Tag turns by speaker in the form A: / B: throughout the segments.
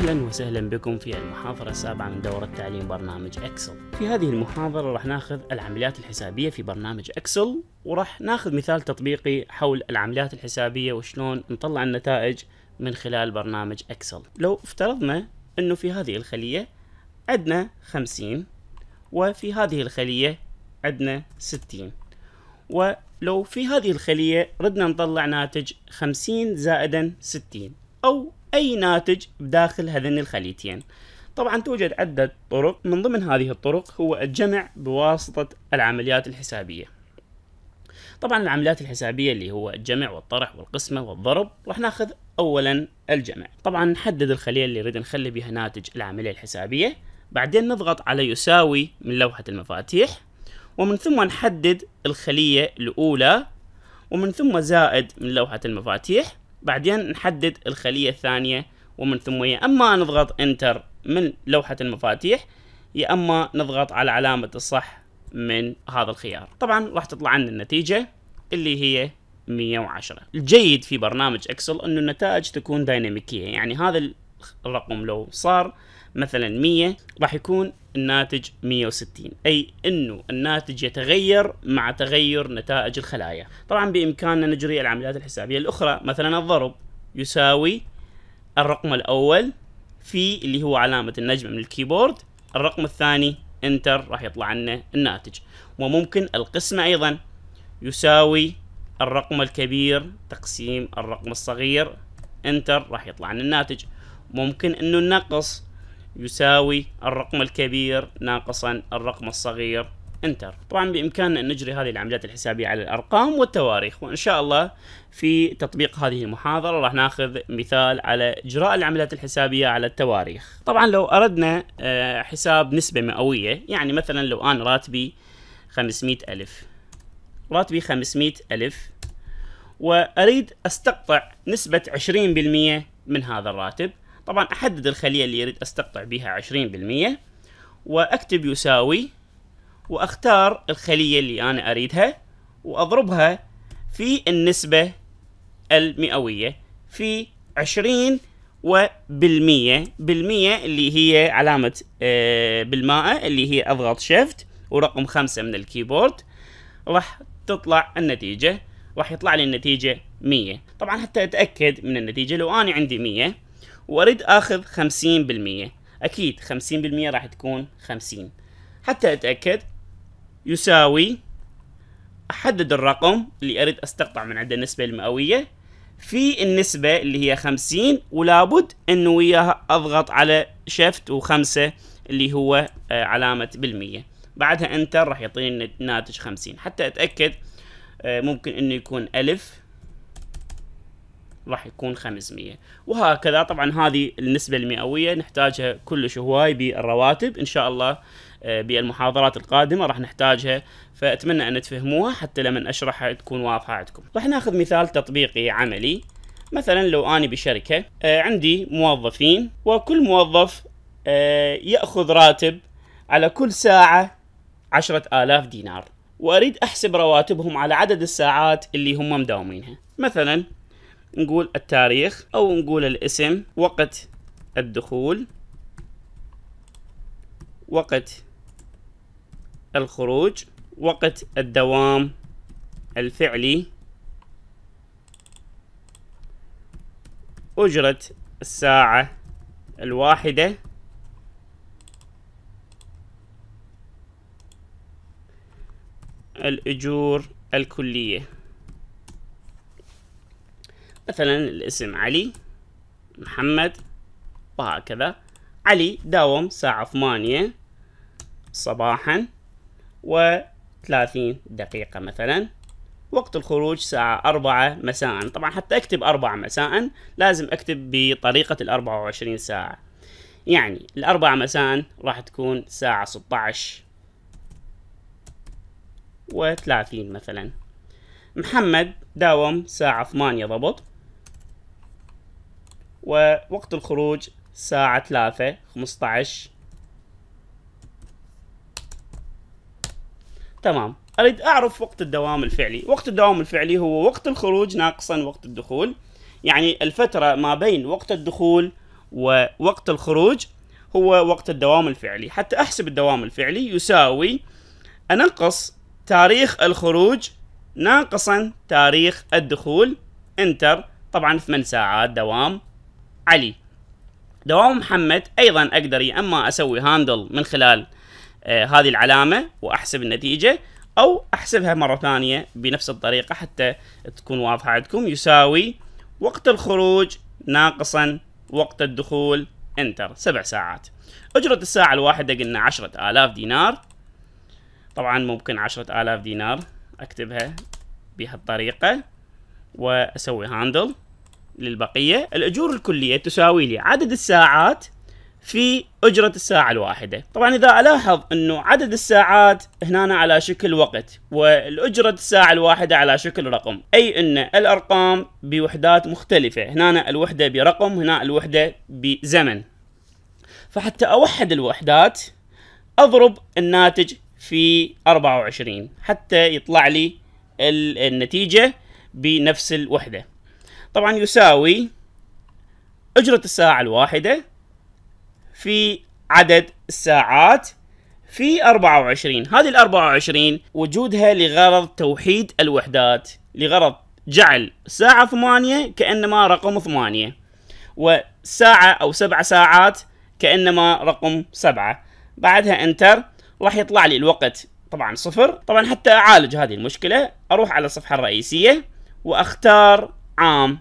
A: اهلا وسهلا بكم في المحاضرة السابعة من دورة تعليم برنامج اكسل. في هذه المحاضرة راح ناخذ العمليات الحسابية في برنامج اكسل وراح ناخذ مثال تطبيقي حول العمليات الحسابية وشلون نطلع النتائج من خلال برنامج اكسل. لو افترضنا انه في هذه الخلية عندنا 50 وفي هذه الخلية عندنا 60 ولو في هذه الخلية ردنا نطلع ناتج 50 زائدا 60 أو أي ناتج بداخل هذين الخليتين طبعا توجد عدة طرق من ضمن هذه الطرق هو الجمع بواسطة العمليات الحسابية طبعا العمليات الحسابية اللي هو الجمع والطرح والقسمة والضرب راح ناخذ أولا الجمع طبعا نحدد الخلية اللي نريد نخلي بها ناتج العملية الحسابية بعدين نضغط على يساوي من لوحة المفاتيح ومن ثم نحدد الخلية الأولى ومن ثم زائد من لوحة المفاتيح بعدين نحدد الخلية الثانية ومن ثم يا اما نضغط انتر من لوحة المفاتيح يا اما نضغط على علامة الصح من هذا الخيار طبعا راح تطلع عندنا النتيجة اللي هي 110 الجيد في برنامج اكسل انه النتائج تكون ديناميكية يعني هذا الرقم لو صار مثلا 100 راح يكون الناتج 160 أي أنه الناتج يتغير مع تغير نتائج الخلايا طبعا بإمكاننا نجري العمليات الحسابية الأخرى مثلا الضرب يساوي الرقم الأول في اللي هو علامة النجمة من الكيبورد الرقم الثاني انتر راح يطلع لنا الناتج وممكن القسمة أيضا يساوي الرقم الكبير تقسيم الرقم الصغير انتر راح يطلع لنا الناتج ممكن انه النقص يساوي الرقم الكبير ناقصا الرقم الصغير انتر طبعا بامكاننا ان نجري هذه العمليات الحسابيه على الارقام والتواريخ وان شاء الله في تطبيق هذه المحاضره راح ناخذ مثال على اجراء العمليات الحسابيه على التواريخ طبعا لو اردنا آه، حساب نسبه مئويه يعني مثلا لو انا راتبي 500 الف راتبي 500 الف واريد استقطع نسبه 20% من هذا الراتب طبعا احدد الخليه اللي اريد استقطع بها 20% واكتب يساوي واختار الخليه اللي انا اريدها واضربها في النسبه المئويه في 20 وبالمية بالمية اللي هي علامة آه بالمائة اللي هي أضغط شيفت ورقم خمسة من الكيبورد راح تطلع النتيجة راح يطلع لي النتيجة مية طبعا حتى أتأكد من النتيجة لو أنا عندي مية واريد اخذ 50% اكيد 50% راح تكون 50 حتى اتاكد يساوي احدد الرقم اللي اريد استقطع من عنده النسبه المئويه في النسبه اللي هي 50 ولابد انه وياها اضغط على شفت وخمسه اللي هو آه، علامه بالميه بعدها انتر راح يعطيني الناتج 50 حتى اتاكد آه، ممكن انه يكون الف راح يكون 500 وهكذا طبعا هذه النسبة المئوية نحتاجها كلش هواي بالرواتب ان شاء الله آه، بالمحاضرات القادمة راح نحتاجها فأتمنى أن تفهموها حتى لما أشرحها تكون واضحة عندكم راح ناخذ مثال تطبيقي عملي مثلا لو اني بشركة آه، عندي موظفين وكل موظف آه، يأخذ راتب على كل ساعة عشرة آلاف دينار وأريد أحسب رواتبهم على عدد الساعات اللي هم مداومينها مثلا نقول التاريخ أو نقول الاسم وقت الدخول وقت الخروج وقت الدوام الفعلي أجرة الساعة الواحدة الأجور الكلية مثلا الاسم علي محمد وهكذا علي داوم ساعة ثمانية صباحا وثلاثين دقيقة مثلا وقت الخروج ساعة أربعة مساء طبعا حتى أكتب أربعة مساء لازم أكتب بطريقة الأربعة وعشرين ساعة يعني الأربعة مساء راح تكون ساعة ستة عشر وثلاثين مثلا محمد داوم ساعة ثمانية ضبط ووقت الخروج الساعة ثلاثة خمسة تمام أريد أعرف وقت الدوام الفعلي وقت الدوام الفعلي هو وقت الخروج ناقصا وقت الدخول يعني الفترة ما بين وقت الدخول ووقت الخروج هو وقت الدوام الفعلي حتى أحسب الدوام الفعلي يساوي أنقص تاريخ الخروج ناقصا تاريخ الدخول انتر طبعا 8 ساعات دوام علي دوام محمد ايضا اقدر يا اما اسوي هاندل من خلال آه هذه العلامه واحسب النتيجه او احسبها مره ثانيه بنفس الطريقه حتى تكون واضحه عندكم يساوي وقت الخروج ناقصا وقت الدخول انتر سبع ساعات اجره الساعه الواحده قلنا عشرة آلاف دينار طبعا ممكن عشرة آلاف دينار اكتبها بهالطريقه واسوي هاندل للبقية الأجور الكلية تساوي لي عدد الساعات في أجرة الساعة الواحدة طبعا إذا ألاحظ أنه عدد الساعات هنا على شكل وقت والأجرة الساعة الواحدة على شكل رقم أي أن الأرقام بوحدات مختلفة هنا الوحدة برقم هنا الوحدة بزمن فحتى أوحد الوحدات أضرب الناتج في 24 حتى يطلع لي النتيجة بنفس الوحدة طبعا يساوي أجرة الساعة الواحدة في عدد الساعات في 24 هذه ال 24 وجودها لغرض توحيد الوحدات لغرض جعل ساعة ثمانية كأنما رقم ثمانية وساعة أو سبع ساعات كأنما رقم سبعة بعدها انتر راح يطلع لي الوقت طبعا صفر طبعا حتى أعالج هذه المشكلة أروح على الصفحة الرئيسية وأختار عام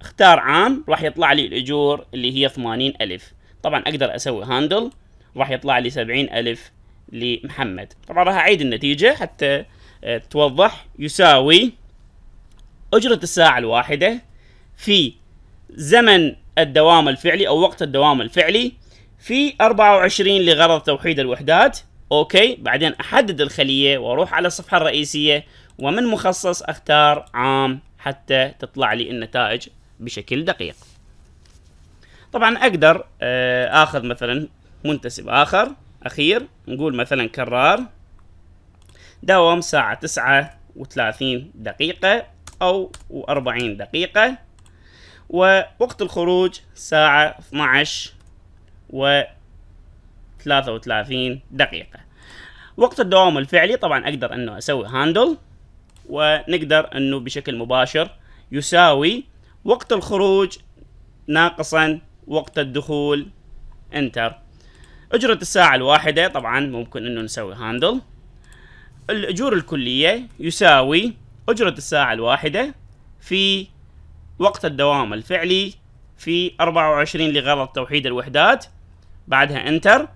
A: اختار عام راح يطلع لي الاجور اللي هي 80000 طبعا اقدر اسوي هاندل راح يطلع لي 70000 لمحمد طبعا راح اعيد النتيجه حتى آه، توضح يساوي اجره الساعه الواحده في زمن الدوام الفعلي او وقت الدوام الفعلي في 24 لغرض توحيد الوحدات اوكي بعدين احدد الخليه واروح على الصفحه الرئيسيه ومن مخصص اختار عام حتى تطلع لي النتائج بشكل دقيق طبعا اقدر آه، اخذ مثلا منتسب اخر اخير نقول مثلا كرار داوم ساعة تسعة وثلاثين دقيقة او واربعين دقيقة ووقت الخروج ساعة 12 و وثلاثين دقيقة وقت الدوام الفعلي طبعا اقدر انه اسوي هاندل ونقدر انه بشكل مباشر يساوي وقت الخروج ناقصا وقت الدخول انتر اجرة الساعة الواحدة طبعا ممكن انه نسوي هاندل الاجور الكلية يساوي اجرة الساعة الواحدة في وقت الدوام الفعلي في 24 لغرض توحيد الوحدات بعدها انتر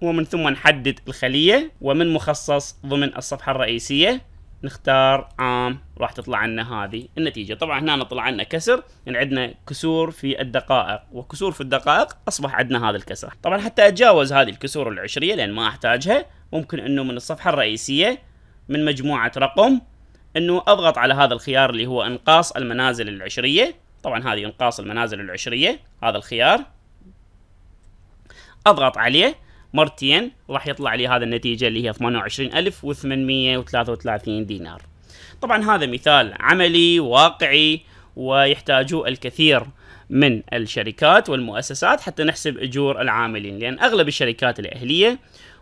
A: ومن ثم نحدد الخلية ومن مخصص ضمن الصفحة الرئيسية نختار عام راح تطلع لنا هذه النتيجه طبعا هنا طلع لنا كسر ان يعني عندنا كسور في الدقائق وكسور في الدقائق اصبح عندنا هذا الكسر طبعا حتى اتجاوز هذه الكسور العشريه لان ما احتاجها ممكن انه من الصفحه الرئيسيه من مجموعه رقم انه اضغط على هذا الخيار اللي هو انقاص المنازل العشريه طبعا هذه انقاص المنازل العشريه هذا الخيار اضغط عليه مرتين راح يطلع لي هذا النتيجة اللي هي 28833 دينار طبعا هذا مثال عملي واقعي ويحتاجوه الكثير من الشركات والمؤسسات حتى نحسب أجور العاملين لأن أغلب الشركات الأهلية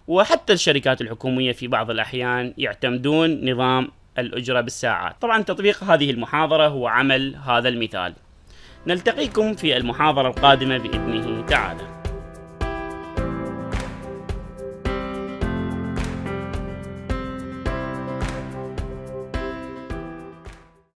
A: وحتى الشركات الحكومية في بعض الأحيان يعتمدون نظام الأجرة بالساعات طبعا تطبيق هذه المحاضرة هو عمل هذا المثال نلتقيكم في المحاضرة القادمة بإذنه تعالى